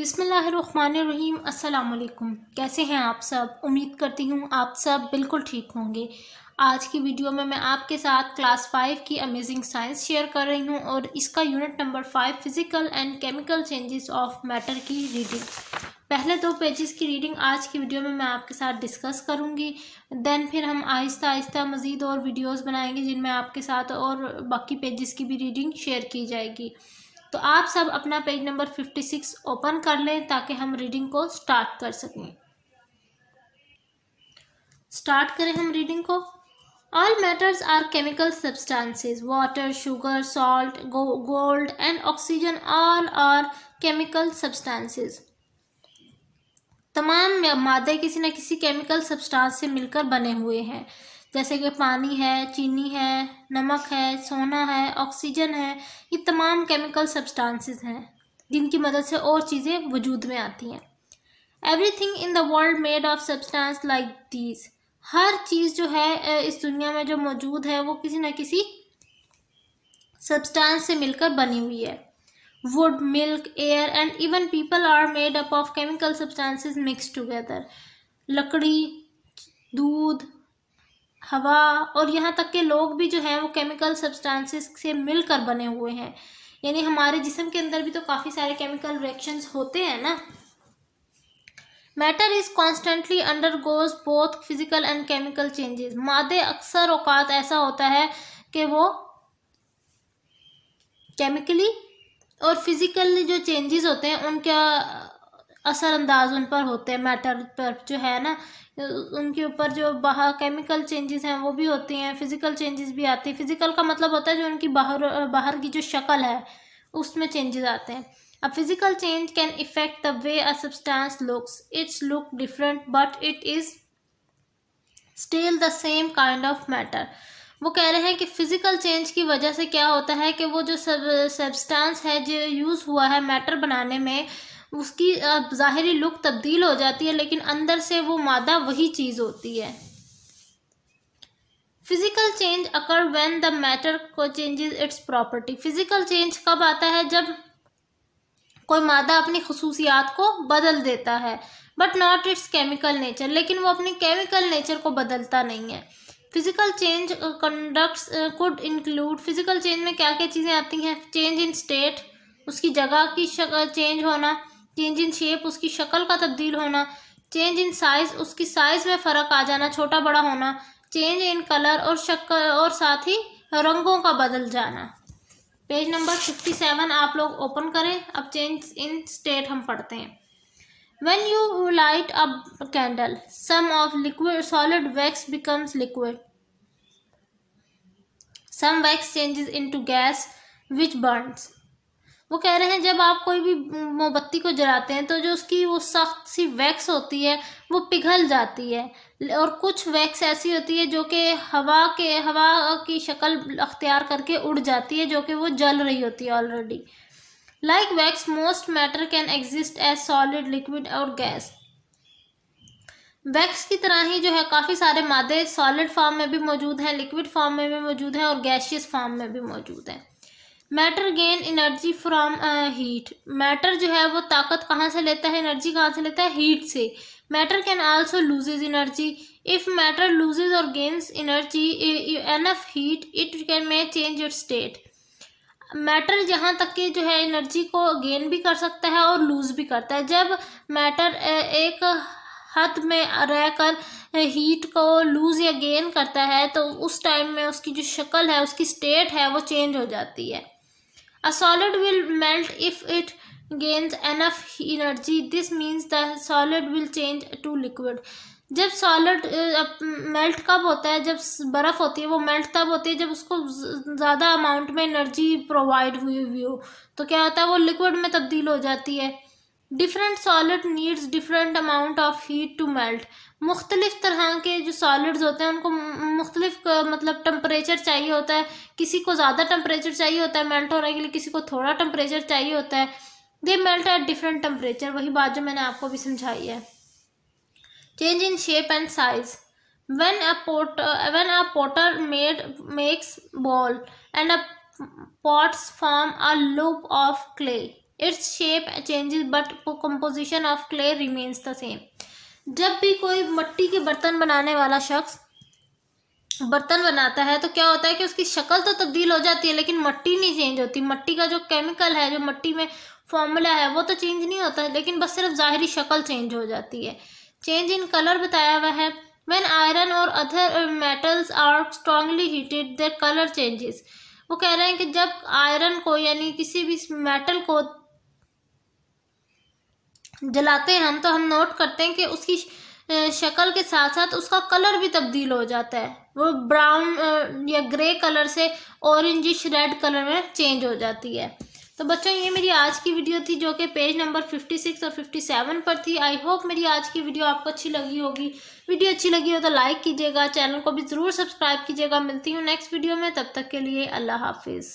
बिसमीम अस्सलाम कैसे हैं आप सब उम्मीद करती हूँ आप सब बिल्कुल ठीक होंगे आज की वीडियो में मैं आपके साथ क्लास फाइव की अमेजिंग साइंस शेयर कर रही हूँ और इसका unit number five physical and chemical changes of matter की रीडिंग पहले दो पेजेस की रीडिंग आज की वीडियो में मैं आपके साथ डिस्कस करूँगी दैन फिर हम आहिस्ता आहिस्ता मज़ीद और वीडियोज़ बनाएंगे जिनमें आपके साथ और बाकी पेजेस की भी रीडिंग शेयर की जाएगी तो आप सब अपना page number fifty six open कर लें ताकि हम रीडिंग को स्टार्ट कर सकें स्टार्ट करें हम रीडिंग को all matters are chemical substances. Water sugar salt gold and oxygen all are chemical substances. तमाम मादे किसी न किसी केमिकल सब्सटेंस से मिलकर बने हुए हैं जैसे कि पानी है चीनी है नमक है सोना है ऑक्सीजन है ये तमाम केमिकल सब्सटेंसेस हैं जिनकी मदद से और चीज़ें वजूद में आती हैं everything in the world made of substance like these हर चीज़ जो है इस दुनिया में जो मौजूद है वो किसी न किसी सब्सटेंस से मिलकर बनी हुई है wood milk air and even people are made up of chemical substances mix together लकड़ी दूध हवा और यहाँ तक के लोग भी जो हैं वो केमिकल सब्सटेंसेस से मिलकर बने हुए हैं यानी हमारे जिसम के अंदर भी तो काफ़ी सारे केमिकल रिएक्शंस होते हैं ना matter is constantly undergoes both physical and chemical changes मादे अक्सर औकात ऐसा होता है कि वो केमिकली और फिज़िकली जो चेंजेस होते हैं उनका असरअंदाज उन पर होते हैं मैटर पर जो है ना उनके ऊपर जो बाहर केमिकल चेंजेस हैं वो भी होती हैं फिज़िकल चेंजेस भी आती हैं फिज़िकल का मतलब होता है जो उनकी बाहर बाहर की जो शक्ल है उसमें चेंजेस आते हैं अब physical change can effect the way a substance looks it's look different but it is still the same kind of matter वो कह रहे हैं कि फिज़िकल चेंज की वजह से क्या होता है कि वो जो सब सब्सटेंस है जो यूज़ हुआ है मैटर बनाने में उसकी ज़ाहरी लुक तब्दील हो जाती है लेकिन अंदर से वो मादा वही चीज़ होती है physical change occur when the matter को changes its property physical change कब आता है जब कोई मादा अपनी खसूसियात को बदल देता है but not its chemical nature लेकिन वो अपनी केमिकल नेचर को बदलता नहीं है physical change conducts could include physical change में क्या क्या चीज़ें आती हैं चेंज इन स्टेट उसकी जगह की चेंज होना चेंज इन शेप उसकी शक्ल का तब्दील होना चेंज इन साइज़ उसकी साइज़ में फ़र्क आ जाना छोटा बड़ा होना चेंज इन कलर और शक्ल और साथ ही रंगों का बदल जाना पेज नंबर फिफ्टी सेवन आप लोग ओपन करें अब चेंज इन स्टेट हम पढ़ते हैं you light a candle some of liquid solid wax becomes liquid some wax changes into gas which burns वो कह रहे हैं जब आप कोई भी मोमबत्ती को जलाते हैं तो जो उसकी वो सख्त सी वैक्स होती है वो पिघल जाती है और कुछ वैक्स ऐसी होती है जो कि हवा के हवा की शक्ल अख्तियार करके उड़ जाती है जो कि वो जल रही होती है already like wax most matter can exist as solid liquid और गैस वैक्स की तरह ही जो है काफ़ी सारे मादे सॉलिड फॉर्म में भी मौजूद हैं लिक्विड फॉर्म में भी मौजूद हैं और गैशियस फॉर्म में भी मौजूद हैं matter gain energy from heat matter जो है वो ताकत कहाँ से लेता है एनर्जी कहाँ से लेता है हीट से matter can also loses energy if matter loses और gains energy enough heat it can may change your state matter जहाँ तक कि जो है एनर्जी को गेन भी कर सकता है और लूज भी करता है जब मैटर एक हद में रहकर हीट को लूज या गेन करता है तो उस टाइम में उसकी जो शक्ल है उसकी स्टेट है वो चेंज हो जाती है A solid will melt if it gains enough energy. This means the solid will change to liquid. जब सॉलिड मेल्ट कब होता है जब बर्फ़ होती है वो मेल्ट तब होती है जब उसको ज़्यादा अमाउंट में एनर्जी प्रोवाइड हुई हुई हो तो क्या होता है वो लिक्विड में तब्दील हो जाती है different solid needs different amount of heat to melt मुख्तलिफ तरह के जो सॉलिड्स होते हैं उनको मुख्तलिफ मतलब टम्परेचर चाहिए होता है किसी को ज़्यादा टम्परेचर चाहिए होता है मेल्ट होने के लिए किसी को थोड़ा टम्परेचर चाहिए होता है they melt at different temperature वही बात जो मैंने आपको भी समझाई है change in shape and size when a potter when a potter made makes ball and a pots form a loop of clay its shape changes but composition of clay remains the same जब भी कोई मट्टी के बर्तन बनाने वाला शख्स बर्तन बनाता है तो क्या होता है कि उसकी शक्ल तो तब्दील हो जाती है लेकिन मट्टी नहीं चेंज होती मट्टी का जो केमिकल है जो मट्टी में फॉर्मूला है वो तो चेंज नहीं होता है लेकिन बस सिर्फ ज़ाहरी शक्ल चेंज हो जाती है चेंज इन कलर बताया हुआ है वेन आयरन और other metals are strongly heated their colour changes वो कह रहे हैं कि जब आयरन को यानी किसी भी मेटल को जलाते हैं हम तो हम नोट करते हैं कि उसकी शक्ल के साथ साथ उसका कलर भी तब्दील हो जाता है वो ब्राउन या ग्रे कलर से ऑरेंजिश रेड कलर में चेंज हो जाती है तो बच्चों ये मेरी आज की वीडियो थी जो कि पेज नंबर 56 और 57 पर थी आई होप मेरी आज की वीडियो आपको अच्छी लगी होगी वीडियो अच्छी लगी हो तो लाइक कीजिएगा चैनल को भी ज़रूर सब्सक्राइब कीजिएगा मिलती हूँ नेक्स्ट वीडियो में तब तक के लिए अल्लाह हाफिज़